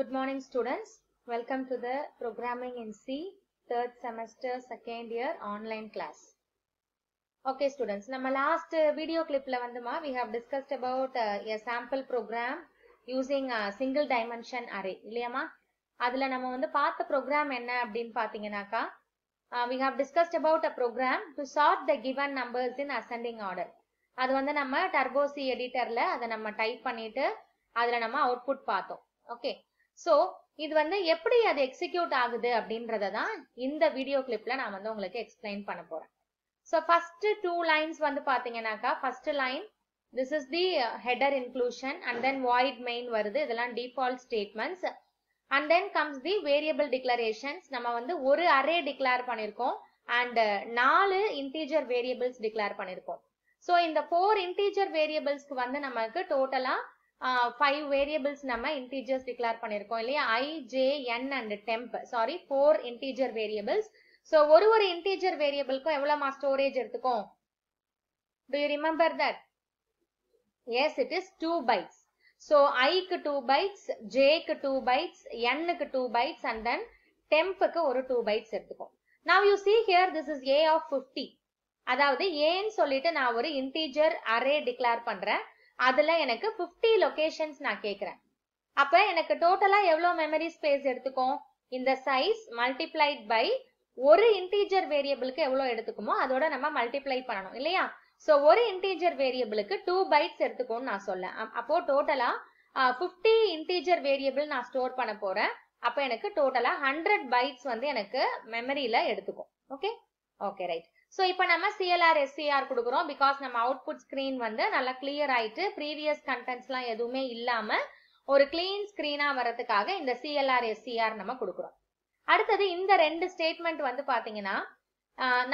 Good morning students. Welcome to the Programming in C third semester second year online class. Okay students, in our last video clip, we have discussed about a sample program using a single dimension array இல்லையாமா அதுல நம்ம வந்து பார்த்த program என்ன அப்படின்னு பாத்தீங்கன்னாக்கா we have discussed about a program to sort the given numbers in ascending order அது வந்து நம்ம turbo c editorல அதை நம்ம டைப் பண்ணிட்டு அதுல நம்ம அவுட்புட் பார்த்தோம் ஓகே ஸோ இது வந்து எப்படி அது எக்ஸிக்யூட் ஆகுது அப்படின்றத தான் இந்த வீடியோ கிளிப்ல நான் வந்து உங்களுக்கு எக்ஸ்பிளைன் பண்ண போறேன் ஸோ ஃபர்ஸ்ட் டூ லைன்ஸ் வந்து பாத்தீங்கன்னாக்கா first line this is the header inclusion and then void main வருது இதெல்லாம் default statements and then comes the variable declarations நம்ம வந்து ஒரு அரே டிக்ளேர் பண்ணியிருக்கோம் அண்ட் uh, நாலு இன்டீஜர் வேரியபிள்ஸ் டிக்ளேர் பண்ணியிருக்கோம் ஸோ இந்த ஃபோர் இன்டீஜர் வேரியபிள்ஸ்க்கு வந்து நமக்கு டோட்டலாக ஃபைவ் வேரியபிள்ஸ் நம்ம இன்டீஜர்ஸ் டிக்ளேர் பண்ணியிருக்கோம் இல்லையா I J N and temp sorry four integer variables so ஒரு ஒரு இன்டீஜர் வேரியபிள்க்கும் எவ்வளோமா ஸ்டோரேஜ் எடுத்துக்கும் to you remember that yes it is two bytes so ஐக்கு டூ பைட்ஸ் ஜேக்கு டூ பைட்ஸ் என்னுக்கு டூ பைட்ஸ் அண்ட் தென் டெம்புக்கு ஒரு டூ பைட்ஸ் எடுத்துக்கும் நான் you see here this is a of fifty அதாவது ஏன்னு சொல்லிட்டு நான் ஒரு இன்டீஜர் அரே டிக்ளேர் பண்றேன் அதில் எனக்கு ஃபிஃப்டி லொக்கேஷன்ஸ் நான் கேட்குறேன் அப்போ எனக்கு டோட்டலாக எவ்வளோ மெமரி ஸ்பேஸ் எடுத்துக்கும் இந்த சைஸ் மல்டிப்ளைட் பை ஒரு இன்டீஜர் வேரியபிளுக்கு எவ்வளோ எடுத்துக்குமோ அதோட நம்ம மல்டிப்ளை பண்ணணும் இல்லையா ஸோ ஒரு இன்டீஜர் வேரியபிளுக்கு டூ பைட்ஸ் எடுத்துக்கோன்னு நான் சொல்ல அப்போ டோட்டலா ஃபிஃப்டி இன்டீஜர் வேரியபிள் நான் ஸ்டோர் பண்ண போறேன் அப்போ எனக்கு டோட்டலா ஹண்ட்ரட் பைட்ஸ் வந்து எனக்கு மெமரியில எடுத்துக்கும் ஓகே ஓகே ரைட் ஸோ இப்போ நம்ம சிஎல்ஆர் எஸ்சிஆர் கொடுக்குறோம் பிகாஸ் நம்ம அவுட்புட் ஸ்க்ரீன் வந்து நல்லா கிளியர் ஆயிட்டு ப்ரீவியஸ் கண்டென்ட்ஸ்லாம் எதுவுமே இல்லாமல் ஒரு கிளீன் ஸ்க்ரீனாக வரதுக்காக இந்த சிஎல்ஆர் எஸ்சிஆர் நம்ம கொடுக்குறோம் அடுத்தது இந்த ரெண்டு ஸ்டேட்மெண்ட் வந்து பார்த்தீங்கன்னா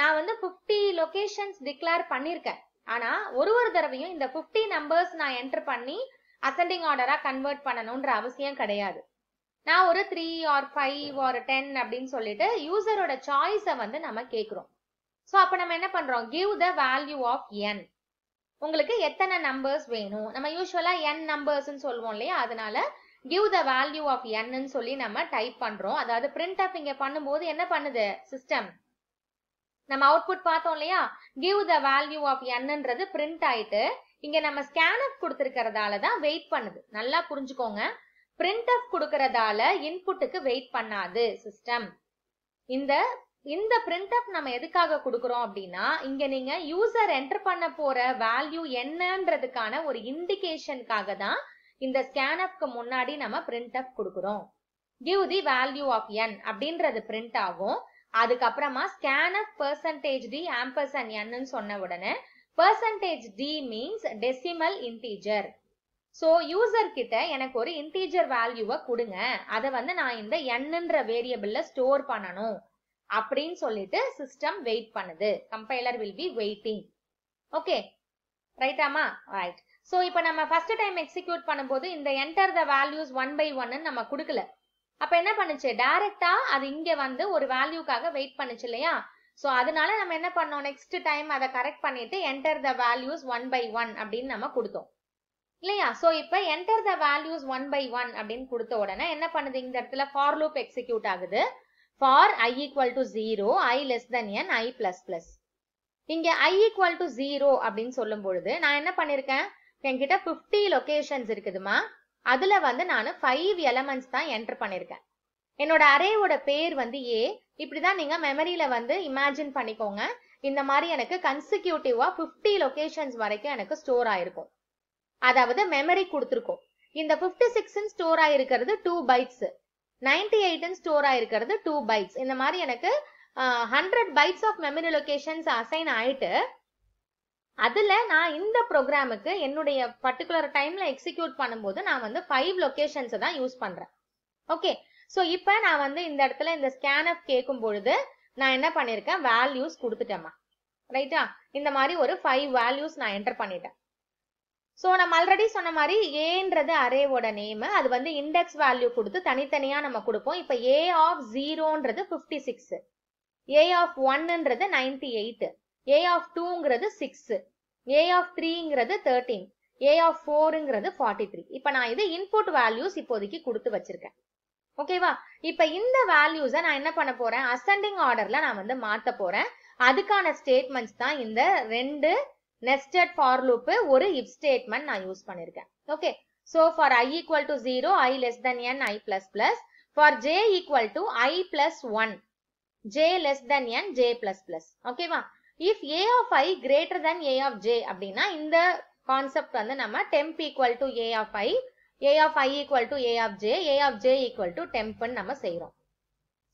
நான் வந்து ஃபிஃப்டி லொக்கேஷன்ஸ் டிக்ளேர் பண்ணியிருக்கேன் ஆனால் ஒரு ஒரு தடவையும் இந்த ஃபிஃப்டி நம்பர்ஸ் நான் என்ட்ரு பண்ணி அசெண்டிங் ஆர்டராக கன்வெர்ட் பண்ணணுன்ற அவசியம் கிடையாது நான் ஒரு three or five or ten அப்படின்னு சொல்லிட்டு யூசரோட சாய்ஸை வந்து நம்ம கேட்குறோம் ஸோ அப்போ நம்ம என்ன பண்ணுறோம் give the value of N உங்களுக்கு எத்தனை நம்பர்ஸ் வேணும் நம்ம யூஸ்வலாக என் நம்பர்ஸ்ன்னு சொல்லுவோம் இல்லையா அதனால கிவ் த வேல்யூ ஆஃப் என்னு சொல்லி நம்ம டைப் பண்ணுறோம் அதாவது பிரிண்ட் அப் இங்கே பண்ணும்போது என்ன பண்ணுது சிஸ்டம் நம்ம அவுட்புட் பார்த்தோம் இல்லையா கிவ் த வேல்யூ ஆஃப் என்ன்றது பிரிண்ட் ஆயிட்டு இங்க நம்ம ஸ்கேன் ஆஃப் கொடுத்துருக்கிறதால தான் வெயிட் பண்ணுது நல்லா புரிஞ்சுக்கோங்க பிரிண்ட் அப் கொடுக்கறதால இன்புட்டுக்கு வெயிட் பண்ணாது சிஸ்டம் இந்த இந்த பிரிண்ட் அப் நம்ம எதுக்காக கொடுக்குறோம் அப்படின்னா இங்க நீங்க யூசர் என்டர் பண்ண போற வேல்யூ என்னன்றதுக்கான ஒரு இண்டிகேஷனுக்காக தான் இந்த ஸ்கேன் அப்க்கு முன்னாடி நம்ம பிரிண்ட் அப் கொடுக்குறோம் give the value of n அப்படின்றது பிரிண்ட் ஆகும் அதுக்கப்புறமா scanf percentage d ampersand என்னு சொன்ன உடனே percentage d means decimal integer so user கிட்ட எனக்கு ஒரு இன்டீஜர் வேல்யூவை கொடுங்க அதை வந்து நான் இந்த என்னன்ற வேரியபிள்ல ஸ்டோர் பண்ணணும் அப்படின்னு சொல்லிட்டு சிஸ்டம் வெயிட் பண்ணுது compiler will be waiting okay ரைட்டாமா ரைட் ஸோ இப்போ நம்ம ஃபர்ஸ்ட் டைம் எக்ஸிக்யூட் பண்ணும்போது இந்த enter the values one by ஒன்னு நம்ம கொடுக்கல அப்ப என்ன பண்ணுச்சு டைரக்டா அது இங்க வந்து ஒரு வேல்யூக்காக வெயிட் பண்ணுச்சு இல்லையா ஸோ அதனால நம்ம என்ன பண்ணோம் நெக்ஸ்ட் டைம் அதை கரெக்ட் பண்ணிட்டு enter the values one by one அப்படின்னு நம்ம கொடுத்தோம் இல்லையா ஸோ இப்போ enter the values one by one அப்படின்னு கொடுத்த உடனே என்ன பண்ணுது இந்த இடத்துல ஃபார் லூப் எக்ஸிக்யூட் ஆகுது for i equal to 0, i less than n, i plus plus. இங்க i equal to 0 அப்படின்னு சொல்லும் பொழுது நான் என்ன பண்ணிருக்கேன் என்கிட்ட 50 locations இருக்குதுமா அதில வந்து நான் 5 எலமெண்ட்ஸ் தான் என்டர் பண்ணிருக்கேன் என்னோட அரேவோட பேர் வந்து ஏ இப்படிதான் நீங்க memoryல வந்து இமேஜின் பண்ணிக்கோங்க இந்த மாதிரி எனக்கு consecutive ஃபிஃப்டி லொகேஷன்ஸ் வரைக்கும் எனக்கு ஸ்டோர் ஆயிருக்கும் அதாவது மெமரி கொடுத்துருக்கோம் இந்த ஃபிஃப்டி store ஸ்டோர் ஆயிருக்கிறது டூ bytes. நைன்டி எயிட்னு ஸ்டோர் ஆயிருக்கிறது டூ பைட்ஸ் இந்த மாதிரி எனக்கு hundred bytes of memory locations assign ஆயிட்டு அதில் நான் இந்த ப்ரோக்ராமுக்கு என்னுடைய பர்டிகுலர் டைமில் எக்ஸிக்யூட் பண்ணும்போது நான் வந்து ஃபைவ் லொக்கேஷன்ஸை தான் யூஸ் பண்ணுறேன் ஓகே ஸோ இப்போ நான் வந்து இந்த இடத்துல இந்த ஆஃப் கேட்கும் பொழுது நான் என்ன பண்ணியிருக்கேன் வேல்யூஸ் கொடுத்துட்டேம்மா ரைட்டா இந்த மாதிரி ஒரு ஃபைவ் வேல்யூஸ் நான் என்டர் பண்ணிட்டேன் ஸோ நம்ம ஆல்ரெடி சொன்ன மாதிரி ஏன்றது அரேவோட நேம் அது வந்து இண்டெக்ஸ் வேல்யூ கொடுத்து தனித்தனியாக நம்ம கொடுப்போம் இப்போ ஏ ஆஃப் ஜீரோன்றது ஃபிஃப்டி சிக்ஸ் ஏ ஆஃப் ஒன்னுன்றது நைன்டி எயிட் ஏ ஆஃப் டூங்கிறது சிக்ஸ் ஏ ஆஃப் த்ரீங்கிறது தேர்ட்டீன் ஏ ஆஃப் ஃபோருங்கிறது ஃபார்ட்டி த்ரீ இப்போ நான் இது இன்புட் வேல்யூஸ் இப்போதைக்கு கொடுத்து வச்சிருக்கேன் ஓகேவா இப்போ இந்த வேல்யூஸை நான் என்ன பண்ண போறேன் அசெண்டிங் ஆர்டர்ல நான் வந்து மாற்ற போறேன் அதுக்கான ஸ்டேட்மெண்ட்ஸ் தான் இந்த ரெண்டு நெஸ்டட் ஃபார் லூப்பு ஒரு இப் ஸ்டேட்மெண்ட் நான் யூஸ் பண்ணிருக்கேன் okay so for i equal to zero i less than n i plus plus for j equal to i plus one j less than n j plus plus ஓகேவா if A of i greater than A of j அப்படின்னா இந்த concept வந்து நம்ம temp equal to A of i A of i equal to A of j A of j equal to டெம்ப்னு நம்ம செய்யறோம்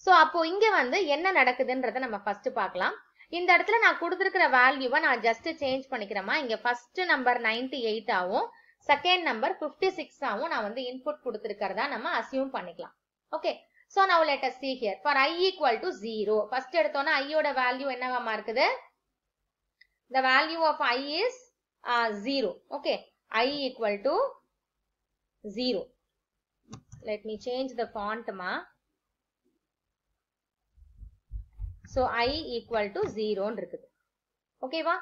so அப்போ இங்க வந்து என்ன நடக்குதுன்றத நம்ம ஃபர்ஸ்ட் பார்க்கலாம் இந்த இடத்துல நான் கொடுத்துருக்கிற வேல்யூவை நான் ஜஸ்ட் சேஞ்ச் பண்ணிக்கிறேமா இங்கே ஃபர்ஸ்ட் நம்பர் நைன்டி எயிட் ஆகும் செகண்ட் நம்பர் ஃபிஃப்டி சிக்ஸ் ஆகும் நான் வந்து இன்புட் கொடுத்துருக்கறதா நம்ம அசியூம் பண்ணிக்கலாம் okay so now let us see here for i equal to zero first எடுத்தோன்னா ஐயோட வேல்யூ என்னவாமா இருக்குது the value of i is zero okay i equal to zero let me change the ஃபாண்ட்மா so i equal to ஜீரோன்னு இருக்குது ஓகேவா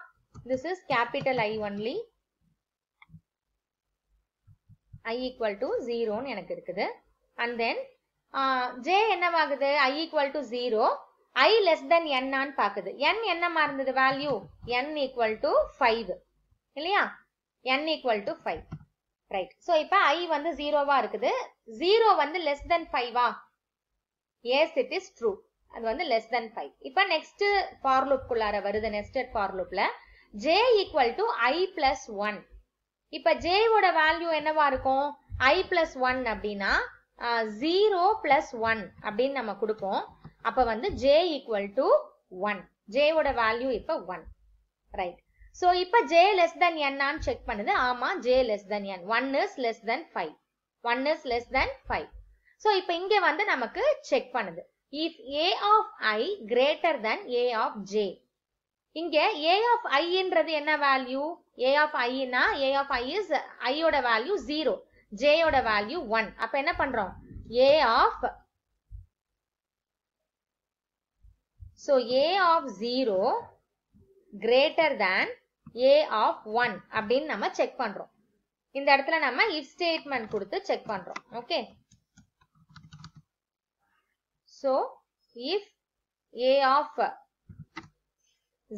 this is capital I only i equal to ஜீரோன்னு எனக்கு இருக்குது அண்ட் தென் ஜே என்னவாகுது i equal to zero i less than என்னான்னு பார்க்குது என் என்னமா இருந்தது value n equal to five இல்லையா n equal to five right so இப்போ ஐ வந்து ஜீரோவா இருக்குது ஜீரோ வந்து லெஸ் தென் ஃபைவா எஸ் இட் இஸ் ட்ரூ அது வந்து லெஸ் தென் ஃபைவ் இப்போ நெக்ஸ்ட் ஃபார்லூப்குள்ளார வருது நெஸ்டட் ஃபார்லூப்ல j equal to i plus one இப்போ ஜேயோட வேல்யூ என்னவா இருக்கும் ஐ பிளஸ் ஒன் அப்படின்னா ஜீரோ பிளஸ் ஒன் அப்படின்னு நம்ம கொடுப்போம் அப்போ வந்து ஜே ஈக்குவல் டு ஒன் ஜேயோட வேல்யூ இப்போ ஒன் ரைட் ஸோ இப்போ ஜே லெஸ் தென் என்னான்னு செக் பண்ணுது ஆமாம் j less than n one is less than five one is less than five so இப்போ இங்கே வந்து நமக்கு செக் பண்ணுது if a of i greater than a of j இங்க a of i என்றது என்ன value a of i னா a of i is i ஓட value 0 j ஓட value 1 அப்ப என்ன பண்றோம் a of so a of 0 greater than a of 1 அப்படின்னு நம்ம செக் பண்றோம் இந்த இடத்துல நம்ம if statement கொடுத்து செக் பண்றோம் okay So, if A of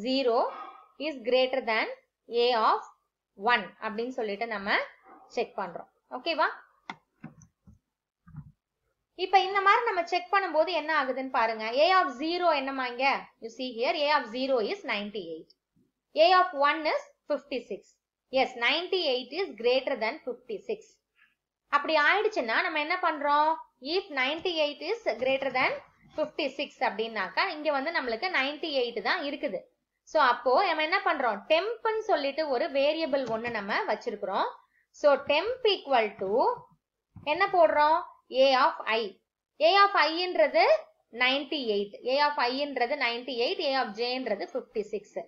0 is greater than A of 1 அப்படின்னு சொல்லிட்டு நம்ம செக் பண்றோம் ஓகேவா இப்ப இந்த மாதிரி நம்ம செக் போது என்ன ஆகுதுன்னு பாருங்க ஏ ஆஃப் ஜீரோ என்ன you You here A of zero is ninety eight A of one is 56. Six yes ninety eight than greater than six அப்படி ஆயிடுச்சுன்னா நம்ம என்ன பண்றோம் if ninety eight is greater than fifty six அப்படின்னாக்கா இங்கே வந்து நம்மளுக்கு நைன்டி எயிட் தான் இருக்குது ஸோ அப்போ நம்ம என்ன பண்றோம் டெம்ப்னு சொல்லிட்டு ஒரு வேரியபிள் ஒன்று நம்ம வச்சிருக்கிறோம் ஸோ டெம்ப் ஈக்குவல் டு என்ன போடுறோம் A of i A of ஐன்றது நைன்டி எயிட் ஏ ஆஃப் ஐன்றது நைன்டி எயிட் ஏ ஆஃப் ஜேன்றது ஃபிஃப்டி சிக்ஸ்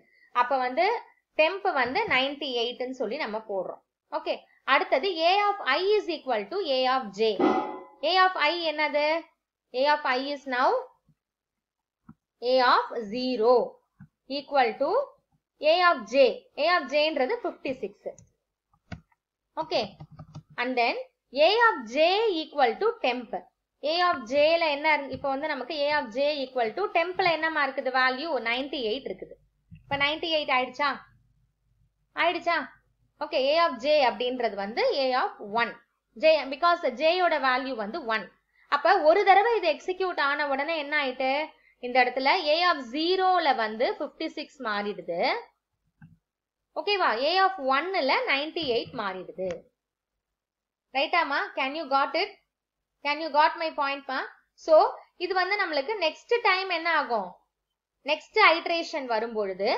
அப்போ வந்து டெம்ப் வந்து நைன்டி எயிட்னு சொல்லி நம்ம போடுறோம் ஓகே அடுத்தது A of i is equal to A of j a of i என்னது a of i is now a of 0 equal to a of j a of j என்றது 56 okay and then a of j equal to temp a of j ல என்ன இப்போ வந்து நமக்கு a of j equal to temp ல என்னமா இருக்குது value 98 இருக்குது இப்போ 98 ஆயிடுச்சா ஆயிடுச்சா Okay. A of j அப்படின்றது வந்து A of 1. ஜே பிகாஸ் ஜேயோட வேல்யூ வந்து ஒன் அப்ப ஒரு தடவை இது எக்ஸிக்யூட் ஆன உடனே என்ன ஆயிட்டு இந்த இடத்துல ஏ ஆஃப் ஜீரோல வந்து பிப்டி சிக்ஸ் மாறிடுது ஓகேவா ஏ ஆஃப் ஒன்னுல நைன்டி எயிட் மாறிடுது ரைட்டாமா can you got it can you got my பாயிண்ட்மா ஸோ இது வந்து நம்மளுக்கு நெக்ஸ்ட் டைம் என்ன ஆகும் நெக்ஸ்ட் ஹைட்ரேஷன் வரும்பொழுது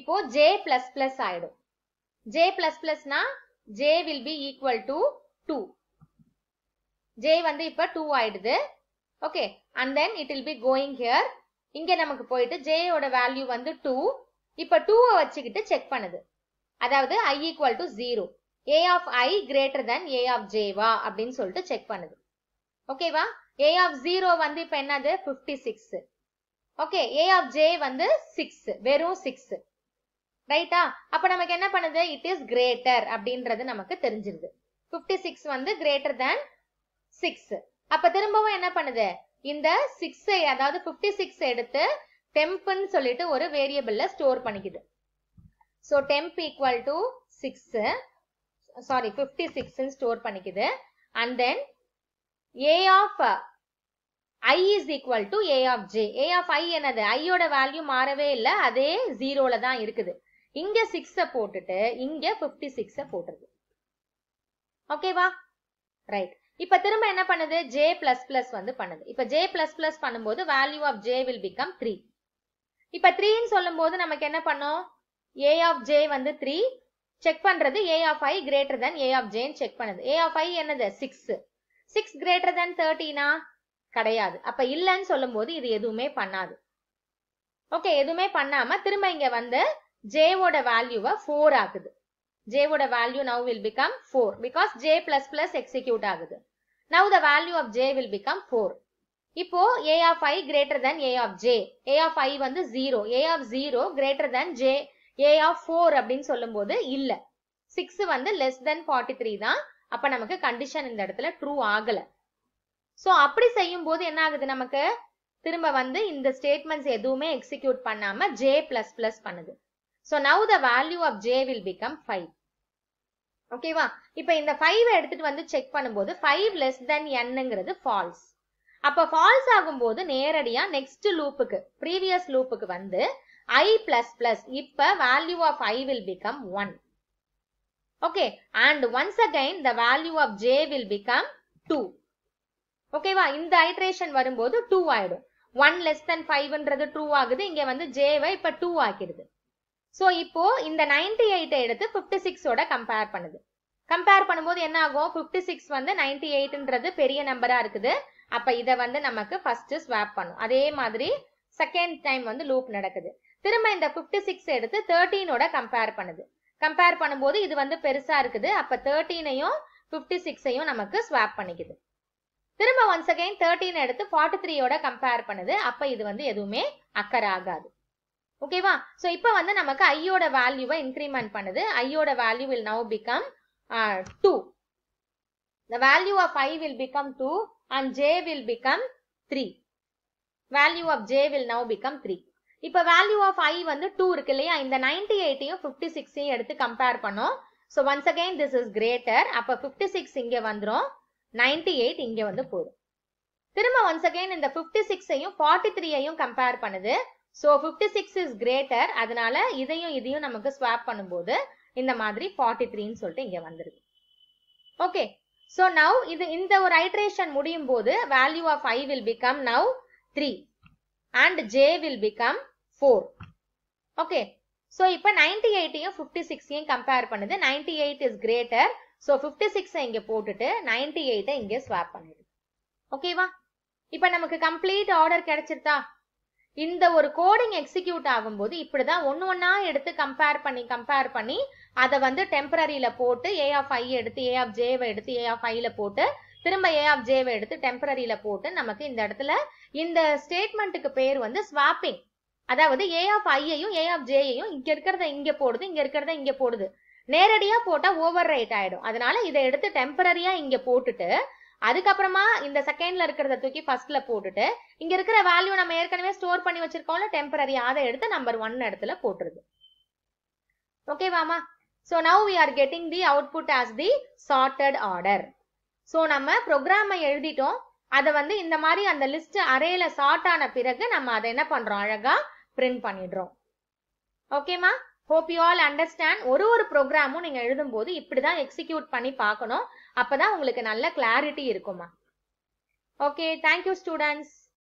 இப்போ ஜே பிளஸ் பிளஸ் ஆயிடும் ஜே பிளஸ் பிளஸ்னா j will be equal to two j வந்து இப்போ டூ ஆயிடுது okay and then it will be going here இங்கே நமக்கு போயிட்டு ஜேயோட வேல்யூ வந்து டூ இப்போ டூவை வச்சுக்கிட்டு செக் பண்ணுது அதாவது i equal to zero A of i greater than A of ஜேவா அப்படின்னு சொல்லிட்டு செக் பண்ணுது ஓகேவா ஏ ஆஃப் ஜீரோ வந்து இப்போ என்னது fifty six okay A of j வந்து சிக்ஸ் வெறும் சிக்ஸ் ரைட்டா அப்ப நமக்கு என்ன பண்ணுது இட் இஸ் கிரேட்டர் அப்படின்றது நமக்கு தெரிஞ்சிருது ஃபிஃப்டி சிக்ஸ் வந்து கிரேட்டர் தேன் சிக்ஸ் அப்ப திரும்பவும் என்ன பண்ணுது இந்த சிக்ஸை அதாவது ஃபிஃப்டி சிக்ஸ் எடுத்து டெம்ப்னு சொல்லிட்டு ஒரு வேரியபிள்ல ஸ்டோர் பண்ணிக்குது so temp equal to six sorry fifty சிக்ஸ்ன்னு ஸ்டோர் பண்ணிக்குது and then A of i is equal to A of j A of i என்னது ஐயோட வேல்யூ மாறவே இல்லை அதே ஜீரோல தான் இருக்குது இங்க சிக்ஸை போட்டுட்டு இங்க ஃபிஃப்டி சிக்ஸை போட்டுருது ஓகேவா ரைட் இப்ப திரும்ப என்ன பண்ணுது ஜே பிளஸ் பிளஸ் வந்து பண்ணுது இப்ப ஜே பிளஸ் பிளஸ் பண்ணும்போது value of j will become three இப்ப த்ரீன்னு சொல்லும் போது நமக்கு என்ன பண்ணோம் ஏ ஆஃப் ஜே வந்து த்ரீ செக் பண்றது A of i greater than A of ஜேன்னு செக் பண்ணுது ஏ ஆஃப் ஐ என்னது சிக்ஸ் சிக்ஸ் கிரேட்டர் தென் தேர்ட்டினா கிடையாது அப்ப இல்லைன்னு சொல்லும்போது இது எதுவுமே பண்ணாது ஓகே எதுவுமே பண்ணாம திரும்ப இங்க வந்து ஜேவோட வேல்யூவை ஃபோர் ஆக்குது j வோட value now will become 4 because j++ execute ஆகுது. Now the value of j will become 4. இப்போ a of i greater than a of j. a of i வந்து 0. a of 0 greater than j a of 4 அப்படின் சொல்லும் போது இல்ல. 6 வந்து less than 43 தான். அப்ப நமக்கு condition இந்த இடத்துல true ஆகல. So அப்படி செய்யும் போது என்னாகது நமக்கு திரும்ப வந்து இந்த statements எதுவுமே execute பண்ணாம j++ பண்ணது, so the the value of j will become five ஓகேவா இப்போ இந்த ஃபைவ் எடுத்துட்டு வந்து செக் பண்ணும்போது ஃபைவ் லெஸ் தென் என்னங்கிறது ஃபால்ஸ் அப்போ ஃபால்ஸ் ஆகும்போது நேரடியாக நெக்ஸ்ட் லூப்புக்கு ப்ரீவியஸ் லூப்புக்கு வந்து ஐ பிளஸ் பிளஸ் இப்போ value of i will become one okay and once again the value of j will become two ஓகேவா இந்த ஐட்ரேஷன் வரும்போது டூ 1 ஒன் லெஸ் தென் ஃபைவ்ன்றது ட்ரூ ஆகுது இங்கே வந்து ஜேவை இப்போ டூ ஆக்கிடுது ஸோ இப்போ இந்த நைன்டி எயிட்டை எடுத்து ஃபிஃப்டி சிக்ஸோட கம்பேர் பண்ணுது கம்பேர் பண்ணும்போது என்ன ஆகும் ஃபிஃப்டி சிக்ஸ் வந்து நைன்டி எயிட்ன்றது பெரிய நம்பரா இருக்குது அப்ப இதை வந்து நமக்கு ஃபர்ஸ்ட் ஸ்வாப் பண்ணும் அதே மாதிரி செகண்ட் டைம் வந்து லூப் நடக்குது திரும்ப இந்த ஃபிஃப்டி சிக்ஸ் எடுத்து தேர்ட்டீனோட கம்பேர் பண்ணுது கம்பேர் பண்ணும்போது இது வந்து பெருசா இருக்குது அப்ப தேர்ட்டீனையும் ஃபிஃப்டி சிக்ஸையும் நமக்கு ஸ்வாப் பண்ணிக்குது திரும்ப ஒன்ஸ் அகைன் தேர்ட்டீன் எடுத்து ஃபார்ட்டி த்ரீயோட கம்பேர் பண்ணுது அப்ப இது வந்து எதுவுமே அக்கர் ஆகாது ஓகேவா ஸோ இப்போ வந்து நமக்கு ஐயோட வேல்யூவை இன்க்ரிமெண்ட் பண்ணுது ஐயோட value will now become two the value of i will become two and j will become three value of j will now become three இப்போ வேல்யூ ஆஃப் ஐ வந்து டூ இருக்கு இல்லையா இந்த நைன்டி எயிட்டையும் ஃபிஃப்டி சிக்ஸையும் எடுத்து compare பண்ணோம் so once again this is greater அப்போ fifty six இங்கே வந்துடும் நைன்டி எயிட் இங்கே வந்து போதும் திரும்ப ஒன்ஸ் அகைன் இந்த ஃபிஃப்டி சிக்ஸையும் ஃபார்ட்டி த்ரீயையும் கம்பேர் பண்ணுது so fifty six is greater அதனால இதையும் இதையும் நமக்கு ஸ்வாப் பண்ணும்போது இந்த மாதிரி ஃபார்ட்டி த்ரீன்னு சொல்லிட்டு இங்கே வந்துருது ஓகே ஸோ நவ் இது இந்த ஒரு ஹைட்ரேஷன் முடியும் போது value of i will become now three and j will become four okay so இப்போ நைன்டி எயிட்டையும் ஃபிஃப்டி சிக்ஸையும் கம்பேர் பண்ணுது ninety eight is greater so fifty சிக்ஸை இங்கே போட்டுட்டு நைன்டி எயிட்டை இங்கே ஸ்வாப் பண்ணிடுது ஓகேவா இப்போ நமக்கு கம்ப்ளீட் ஆர்டர் கிடைச்சிருதா இந்த ஒரு கோடிங் எக்ஸிக்யூட் ஆகும்போது இப்படிதான் ஒன்று ஒன்றா எடுத்து கம்பேர் பண்ணி கம்பேர் பண்ணி அதை வந்து டெம்பரரியில் போட்டு ஏ ஆஃப் ஐ எடுத்து ஏ ஆஃப் ஜேவை எடுத்து ஏ ஆஃப் ஐயில் போட்டு திரும்ப ஏ ஆஃப் ஜேவை எடுத்து டெம்பரரியில் போட்டு நமக்கு இந்த இடத்துல இந்த ஸ்டேட்மெண்ட்டுக்கு பேர் வந்து ஸ்வாப்பிங் அதாவது ஏ ஆஃப் ஐயையும் ஏ ஆஃப் ஜேயையும் இங்கே இருக்கிறத இங்கே போடுது இங்கே இருக்கிறத இங்கே போடுது நேரடியாக போட்டால் ஓவர் ரைட் ஆகிடும் அதனால இதை எடுத்து டெம்பரரியாக இங்கே போட்டுட்டு அதுக்கப்புறமா இந்த செகண்ட்ல இருக்கிறத தூக்கி ஃபர்ஸ்ட்ல போட்டுட்டு இங்க இருக்கிற வேல்யூ நம்ம ஏற்கனவே ஸ்டோர் பண்ணி வச்சிருக்கோம்ல டெம்பரரி அதை எடுத்து நம்பர் ஒன் இடத்துல போட்டுருது ஓகேவாமா so now we are getting the output as the sorted order so நம்ம ப்ரோக்ராமை எழுதிட்டோம் அதை வந்து இந்த மாதிரி அந்த லிஸ்ட் அரேல சார்ட் ஆன பிறகு நம்ம அதை என்ன பண்றோம் அழகா பிரிண்ட் பண்ணிடுறோம் ஓகேமா ஹோப் யூ ஆல் அண்டர்ஸ்டாண்ட் ஒரு ஒரு ப்ரோக்ராமும் நீங்க போது இப்படிதான் எக்ஸிக்யூட் பண்ணி பார்க்கணும் அப்பதான் உங்களுக்கு நல்ல கிளாரிட்டி இருக்குமா ஓகே தேங்க்யூ ஸ்டூடெண்ட்ஸ்